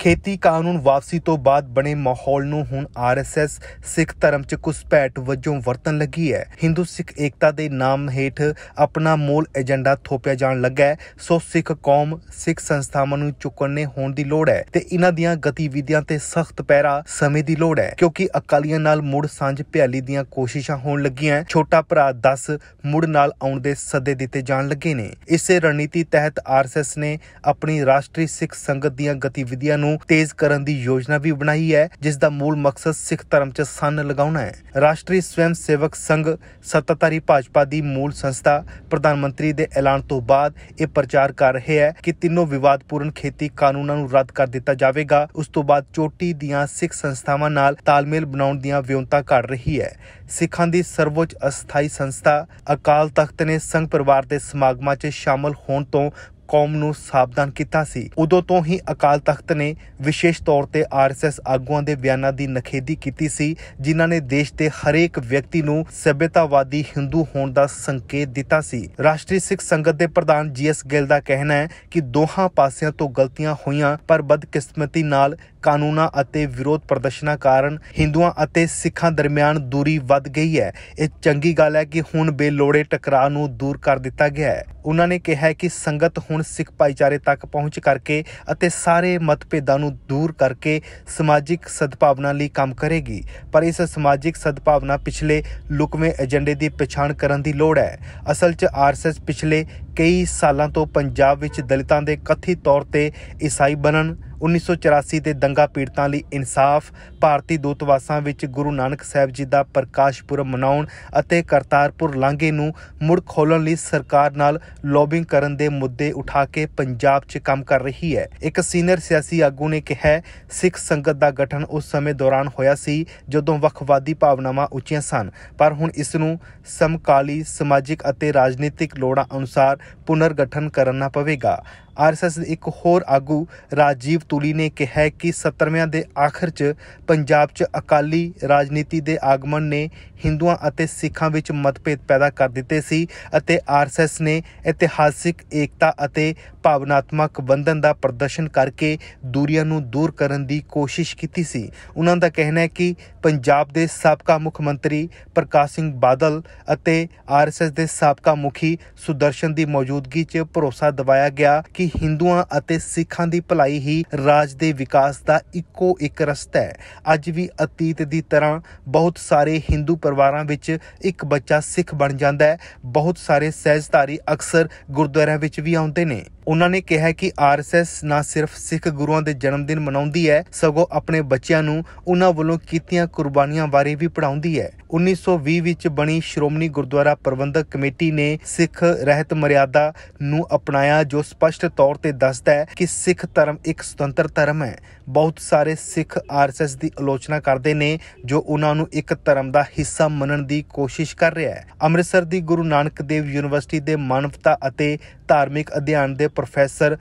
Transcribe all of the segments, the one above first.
ਖੇਤੀ ਕਾਨੂੰਨ ਵਾਪਸੀ ਤੋਂ ਬਾਅਦ ਬਣੇ ਮਾਹੌਲ ਨੂੰ ਹੁਣ ਆਰਐਸਐਸ ਸਿੱਖ ਧਰਮ 'ਚ ਕੁਸਪੈਟ ਵਜੋਂ ਵਰਤਣ ਲੱਗੀ ਹੈ ਹਿੰਦੂ ਸਿੱਖ ਏਕਤਾ ਦੇ ਨਾਮ ਹੇਠ ਆਪਣਾ ਮੂਲ ਏਜੰਡਾ ਥੋਪਿਆ ਜਾਣ ਲੱਗਾ ਹੈ ਸੋ ਸਿੱਖ ਕੌਮ ਸਿੱਖ ਸੰਸਥਾਵਾਂ ਨੂੰ ਚੁੱਕਣੇ ਹੋਣ ਦੀ ਲੋੜ ਹੈ ਤੇ ਇਹਨਾਂ ਦੀਆਂ ਗਤੀਵਿਧੀਆਂ ਤੇ ਸਖਤ ਪੈਰਾ ਸਮੇਂ ਦੀ ਲੋੜ ਹੈ ਕਿਉਂਕਿ ਅਕਾਲੀਆਂ ਨਾਲ ਮੁੜ ਸਾਂਝ ਭਿਆਲੀ ਦੀਆਂ ਕੋਸ਼ਿਸ਼ਾਂ ਹੋਣ ਲੱਗੀਆਂ ਛੋਟਾ ਭਰਾ 10 ਮੁੜ ਨਾਲ ਆਉਣ ਦੇ ਸੱਦੇ ਦਿੱਤੇ ਜਾਣ ਲੱਗੇ ਨੇ ਇਸੇ ਰਣਨੀਤੀ ਤਹਿਤ ਆਰਐਸਐਸ ਨੇ ਆਪਣੀ ਰਾਸ਼ਟਰੀ ਸਿੱਖ ਸੰਗਤ ਦੀਆਂ ਗਤੀਵਿਧੀਆਂ ਨੂੰ ਨੂੰ ਤੇਜ਼ ਕਰਨ ਦੀ ਯੋਜਨਾ ਵੀ ਬਣਾਈ ਹੈ ਜਿਸ ਦਾ ਮੂਲ ਮਕਸਦ ਸਿੱਖ ਧਰਮ 'ਚ ਸੰਨ ਲਗਾਉਣਾ ਹੈ ਰਾਸ਼ਟਰੀ ਸਵੈਮ ਸੇਵਕ ਸੰਘ ਸੱਤਾਧਾਰੀ ਭਾਜਪਾ ਦੀ ਮੂਲ ਸੰਸਥਾ ਪ੍ਰਧਾਨ ਮੰਤਰੀ ਦੇ ਐਲਾਨ ਤੋਂ ਬਾਅਦ ਇਹ ਪ੍ਰਚਾਰ ਕਰ ਰਹੀ ਹੈ ਕਿ ਤਿੰਨੋਂ ਵਿਵਾਦਪੂਰਨ ਖੇਤੀ ਕਾਨੂੰਨਾਂ ਨੂੰ ਰੱਦ ਕਰ ਦਿੱਤਾ ਜਾਵੇਗਾ ਉਸ ਤੋਂ ਬਾਅਦ ਚੋਟੀ ਦੀਆਂ ਸਿੱਖ ਸੰਸਥਾਵਾਂ ਨਾਲ ਤਾਲਮੇਲ ਬਣਾਉਣ ਦੀਆਂ ਵਿਉਂਤਾਂ ਘੜ ਰਹੀ ਹੈ ਸਿੱਖਾਂ ਦੀ ਸਰਵਉੱਚ ਅਸਥਾਈ ਸੰਸਥਾ ਅਕਾਲ ਤਖਤ ਨੇ ਸੰਘ ਪਰਿਵਾਰ ਦੇ ਸਮਾਗਮਾਂ 'ਚ ਸ਼ਾਮਲ ਹੋਣ ਤੋਂ ਕੌਮ ਨੂੰ ਸਾਵਧਾਨ ਕੀਤਾ ਸੀ ਉਦੋਂ ਤੋਂ ਹੀ ਅਕਾਲ ਤਖਤ ਨੇ ਵਿਸ਼ੇਸ਼ ਤੌਰ ਤੇ ਆਰਐਸਐਸ ਆਗੂਆਂ ਦੇ ਬਿਆਨਾਂ ਦੀ ਨਖੇਦੀ ਕੀਤੀ ਸੀ ਜਿਨ੍ਹਾਂ ਨੇ ਦੇਸ਼ ਦੇ ਹਰੇਕ ਵਿਅਕਤੀ ਨੂੰ ਸਭਿਆਤਾਵਾਦੀ ਹਿੰਦੂ ਹੋਣ ਦਾ ਸੰਕੇਤ ਦਿੱਤਾ ਸੀ ਰਾਸ਼ਟਰੀ ਸਿੱਖ ਸੰਗਤ ਦੇ ਪ੍ਰਧਾਨ ਜੀਐਸ ਗਿੱਲ ਦਾ ਕਹਿਣਾ ਹੈ ਕਿ ਦੋਹਾਂ ਪਾਸਿਆਂ ਤੋਂ ਗਲਤੀਆਂ ਹੋਈਆਂ ਪਰ ਬਦਕਿਸਮਤੀ ਨਾਲ ਕਾਨੂੰਨਾਂ ਅਤੇ ਵਿਰੋਧ ਪ੍ਰਦਰਸ਼ਨਾਂ ਕਾਰਨ ਹਿੰਦੂਆਂ ਅਤੇ ਸਿੱਖਾਂ ਦਰਮਿਆਨ ਦੂਰੀ ਵੱਧ ਗਈ ਹੈ ਇਹ ਚੰਗੀ ਗੱਲ ਹੈ ਕਿ ਹੁਣ ਬੇਲੋੜੇ ਟਕਰਾਅ ਨੂੰ ਦੂਰ ਕਰ ਦਿੱਤਾ ਗਿਆ ਹੈ ਉਹਨਾਂ ਨੇ ਕਿਹਾ ਕਿ ਸੰਗਤ ਹੁਣ ਸਿੱਖ ਭਾਈਚਾਰੇ ਤੱਕ ਪਹੁੰਚ ਕਰਕੇ ਅਤੇ ਸਾਰੇ ਮਤਭੇਦਾਂ ਨੂੰ ਦੂਰ ਕਰਕੇ ਸਮਾਜਿਕ ਸਦਭਾਵਨਾ ਲਈ ਕੰਮ ਕਰੇਗੀ ਪਰ ਇਸ ਸਮਾਜਿਕ ਸਦਭਾਵਨਾ ਪਿਛਲੇ ਲੁਕਵੇਂ ਏਜੰਡੇ ਦੀ ਪਛਾਣ ਕਰਨ ਦੀ ਲੋੜ ਹੈ ਅਸਲ 'ਚ ਆਰਐਸਐਸ ਪਿਛਲੇ ਕਈ ਸਾਲਾਂ ਤੋਂ ਪੰਜਾਬ ਵਿੱਚ ਦਲਿਤਾਂ ਦੇ ਕਥਿਤ ਤੌਰ ਤੇ ਈਸਾਈ ਬਣਨ 1984 ਦੇ ਦੰਗਾ ਪੀੜਤਾਂ ਲਈ ਇਨਸਾਫ ਭਾਰਤੀ ਦੂਤਵਾਸਾਂ ਵਿੱਚ ਗੁਰੂ ਨਾਨਕ ਸਾਹਿਬ ਜੀ ਦਾ ਪ੍ਰਕਾਸ਼ ਪੁਰਬ ਮਨਾਉਣ ਅਤੇ ਕਰਤਾਰਪੁਰ ਲਾਂਘੇ ਨੂੰ ਮੁੜ ਖੋਲਣ ਲਈ ਸਰਕਾਰ ਨਾਲ ਲੌਬਿੰਗ ਕਰਨ ਦੇ ਮੁੱਦੇ ਉਠਾ ਕੇ ਪੰਜਾਬ 'ਚ ਕੰਮ ਕਰ ਰਹੀ ਹੈ ਇੱਕ ਸੀਨੀਅਰ ਸਿਆਸੀ ਆਗੂ ਨੇ ਕਿਹਾ ਸਿੱਖ ਸੰਗਤ ਦਾ ਗਠਨ ਉਸ ਸਮੇਂ ਦੌਰਾਨ ਹੋਇਆ ਸੀ ਜਦੋਂ ਵੱਖਵਾਦੀ ਭਾਵਨਾਵਾਂ ਉੱਚੀਆਂ ਸਨ ਪਰ ਹੁਣ ਇਸ ਨੂੰ ਸਮਕਾਲੀ ਸਮਾਜਿਕ ਅਤੇ ਰਾਜਨੀਤਿਕ ਲੋੜਾਂ ਅਨੁਸਾਰ ਪੁਨਰਗਠਨ ਕਰਨਾ ਪਵੇਗਾ ਆਰਐਸਐਸ ਦੇ ਇੱਕ ਹੋਰ ਆਗੂ ਰਾਜੀਵ ਤੁਲੀ ਨੇ ਕਿਹਾ ਕਿ 70ਵਿਆਂ ਦੇ ਆਖਰ 'ਚ ਪੰਜਾਬ 'ਚ ਅਕਾਲੀ ਰਾਜਨੀਤੀ ਦੇ ਆਗਮਨ ਨੇ ਹਿੰਦੂਆਂ ਅਤੇ ਸਿੱਖਾਂ ਵਿੱਚ ਮਤਭੇਦ ਪੈਦਾ ਕਰ ਦਿੱਤੇ ਸੀ ਅਤੇ ਆਰਐਸਐਸ ਨੇ ਇਤਿਹਾਸਿਕ ਏਕਤਾ ਅਤੇ ਭਾਵਨਾਤਮਕ ਬੰਧਨ ਦਾ ਪ੍ਰਦਰਸ਼ਨ ਕਰਕੇ ਦੂਰੀਆਂ ਨੂੰ ਦੂਰ ਕਰਨ ਦੀ ਕੋਸ਼ਿਸ਼ ਕੀਤੀ ਸੀ ਉਹਨਾਂ ਦਾ ਕਹਿਣਾ ਹੈ ਕਿ ਪੰਜਾਬ ਦੇ ਸਾਬਕਾ ਮੁੱਖ ਮੰਤਰੀ ਪ੍ਰਕਾਸ਼ ਸਿੰਘ ਬਾਦਲ ਅਤੇ ਆਰਐਸਐਸ ਦੇ ਸਾਬਕਾ ਮੁਖੀ ਸੁਦਰਸ਼ਨ ਦੀ ਮੌਜੂਦਗੀ 'ਚ ਭਰੋਸਾ ਦਿਵਾਇਆ ਗਿਆ ਕਿ ਹਿੰਦੂਆਂ ਅਤੇ ਸਿੱਖਾਂ ਦੀ ਭਲਾਈ ਹੀ ਰਾਜ ਦੇ ਵਿਕਾਸ ਦਾ ਇੱਕੋ ਇੱਕ ਰਸਤਾ ਹੈ ਅੱਜ ਵੀ ਅਤੀਤ ਦੀ ਤਰ੍ਹਾਂ ਬਹੁਤ ਸਾਰੇ ਹਿੰਦੂ ਪਰਿਵਾਰਾਂ ਵਿੱਚ ਇੱਕ ਬੱਚਾ ਸਿੱਖ ਬਣ ਜਾਂਦਾ ਹੈ ਬਹੁਤ ਸਾਰੇ ਸਹਿਜਧਾਰੀ ਅਕਸਰ ਗੁਰਦੁਆਰਿਆਂ ਵਿੱਚ ਵੀ ਆਉਂਦੇ ਨੇ ਉਹਨਾਂ ਨੇ ਕਿਹਾ ਕਿ ਆਰਐਸਐਸ ਨਾ ਸਿਰਫ ਸਿੱਖ ਗੁਰੂਆਂ ਦੇ ਜਨਮ ਦਿਨ ਮਨਾਉਂਦੀ ਹੈ ਸਗੋਂ ਆਪਣੇ ਬੱਚਿਆਂ ਨੂੰ ਉਹਨਾਂ ਵੱਲੋਂ ਕੀਤੀਆਂ ਕੁਰਬਾਨੀਆਂ ਬਾਰੇ ਵੀ ਪੜਾਉਂਦੀ ਹੈ 1920 ਵਿੱਚ ਬਣੀ ਸ਼੍ਰੋਮਣੀ ਗੁਰਦੁਆਰਾ ਪ੍ਰਬੰਧਕ ਕਮੇਟੀ ਨੇ ਸਿੱਖ ਰਹਿਤ ਮਰਿਆਦਾ ਨੂੰ ਅਪਣਾਇਆ ਜੋ ਸਪਸ਼ਟ ਤੌਰ ਤੇ ਦੱਸਦਾ ਹੈ ਕਿ ਸਿੱਖ ਧਰਮ ਇੱਕ ਸੁਤੰਤਰ ਧਰਮ ਹੈ ਬਹੁਤ ਸਾਰੇ ਸਿੱਖ ਆਰਐਸਐਸ ਦੀ ਆਲੋਚਨਾ ਕਰਦੇ ਨੇ ਜੋ ਉਹਨਾਂ ਨੂੰ ਇੱਕ ਧਰਮ ਦਾ ਹਿੱਸਾ ਮੰਨਣ ਦੀ ਕੋਸ਼ਿਸ਼ ਕਰ ਰਿਹਾ ਹੈ ਅੰਮ੍ਰਿਤਸਰ ਦੀ ਗੁਰੂ ਨਾਨਕ ਦੇਵ ਯੂਨੀਵਰਸਿਟੀ ਦੇ ਮਾਨਵਤਾ ਅਤੇ ਧਾਰਮਿਕ ਅਧਿਐਨ ਦੇ ਪ੍ਰੋਫੈਸਰ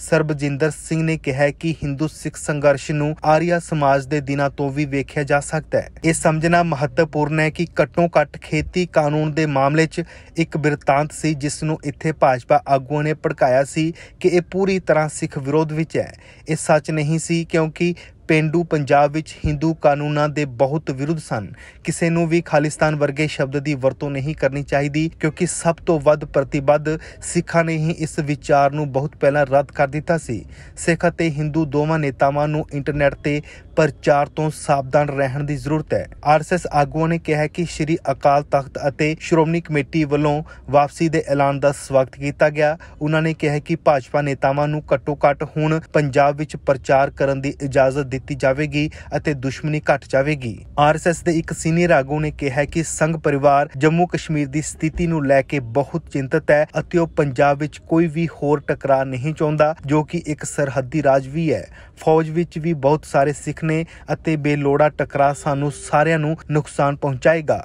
ਸਰਬਜਿੰਦਰ ਸਿੰਘ ਨੇ ਕਿਹਾ ਕਿ ਹਿੰਦੂ ਸਿੱਖ ਸੰਘਰਸ਼ ਨੂੰ ਆਰੀਆ ਸਮਾਜ ਦੇ ਦਿਨਾਂ ਤੋਂ ਵੀ ਵੇਖਿਆ ਜਾ ਸਕਦਾ ਹੈ ਇਹ ਸਮਝਣਾ ਮਹੱਤਵਪੂਰਨ ਹੈ ਕਿ ਕਟੋਂ ਕਟ ਖੇਤੀ ਕਾਨੂੰਨ ਦੇ ਮਾਮਲੇ 'ਚ ਇੱਕ ਬਿਰਤਾਂਤ ਸੀ ਜਿਸ ਨੂੰ ਇੱਥੇ ਭਾਜਪਾ ਆਗੂਆਂ ਨੇ ਭੜਕਾਇਆ ਸੀ ਕਿ ਇਹ ਪੂਰੀ ਤਰ੍ਹਾਂ ਸਿੱਖ ਵਿਰੋਧ ਵਿੱਚ ਹੈ ਇਹ ਸੱਚ ਨਹੀਂ ਸੀ ਕਿਉਂਕਿ ਪਿੰਡੂ ਪੰਜਾਬ ਵਿੱਚ ਹਿੰਦੂ ਕਾਨੂੰਨਾਂ ਦੇ ਬਹੁਤ ਵਿਰੁੱਧ ਸਨ ਕਿਸੇ ਨੂੰ ਵੀ ਖਾਲਿਸਤਾਨ ਵਰਗੇ ਸ਼ਬਦ ਦੀ ਵਰਤੋਂ ਨਹੀਂ ਕਰਨੀ ਚਾਹੀਦੀ ਕਿਉਂਕਿ ਸਭ ਤੋਂ ਵੱਧ ਪ੍ਰਤੀਬੱਧ ਸਿੱਖਾਂ ਨੇ ਹੀ ਇਸ ਵਿਚਾਰ ਨੂੰ ਬਹੁਤ ਪਹਿਲਾਂ ਰੱਦ ਕਰ ਦਿੱਤਾ ਸੀ ਸਿੱਖ ਅਤੇ ਹਿੰਦੂ ਦੋਵਾਂ ਨੇਤਾਵਾਂ ਨੂੰ ਇੰਟਰਨੈਟ ਤੇ ਪ੍ਰਚਾਰ ਤੋਂ ਸਾਵਧਾਨ ਰਹਿਣ ਦੀ ਜ਼ਰੂਰਤ ਹੈ ਆਰਐਸਐਸ ਆਗੂਆਂ ਨੇ ਕਿਹਾ ਕਿ ਸ਼੍ਰੀ ਅਕਾਲ ਤਖਤ ਅਤੇ ਸ਼੍ਰੋਮਣੀ ਕਮੇਟੀ ਵੱਲੋਂ ਵਾਪਸੀ ਦੇ ਐਲਾਨ ਦਾ ਸਵਾਗਤ ਕੀਤਾ ਗਿਆ ਉਹਨਾਂ ਨੇ ਕਿਹਾ ਕਿ ਭਾਜਪਾ ਨੇਤਾਵਾਂ ਨੂੰ ਘੱਟੋ-ਘੱਟ ਹੁਣ ਪੰਜਾਬ ਵਿੱਚ ਪ੍ਰਚਾਰ ਕਰਨ ਦੀ ਇਜਾਜ਼ਤ ਦਿੱਤੀ ਜਾਵੇਗੀ ਅਤੇ ਦੁਸ਼ਮਣੀ ਘਟ ਜਾਵੇਗੀ ਆਰਐਸਐਸ ਦੇ ਇੱਕ ਸੀਨੀਅਰ ਆਗੂ ਨੇ ਕਿਹਾ ਕਿ ਸੰਘ ਪਰਿਵਾਰ ਜੰਮੂ ਕਸ਼ਮੀਰ ਦੀ ਸਥਿਤੀ ਨੂੰ ਲੈ ਕੇ ਬਹੁਤ ਚਿੰਤਤ ਹੈ ਅਤੇ ਉਹ ਪੰਜਾਬ ਵਿੱਚ ਕੋਈ ਵੀ ਹੋਰ ਟਕਰਾਅ ਨਹੀਂ ਚਾਹੁੰਦਾ ਜੋ ਕਿ ਇੱਕ ਸਰਹੱਦੀ ਰਾਜ ਵੀ ਹੈ ਫੌਜ ਵਿੱਚ ਵੀ ਬਹੁਤ ਸਾਰੇ ਸਿੱਖ ਨੇ ਅਤੇ ਬੇਲੋੜਾ ਟਕਰਾਅ ਸਾਨੂੰ ਸਾਰਿਆਂ ਨੂੰ ਨੁਕਸਾਨ ਪਹੁੰਚਾਏਗਾ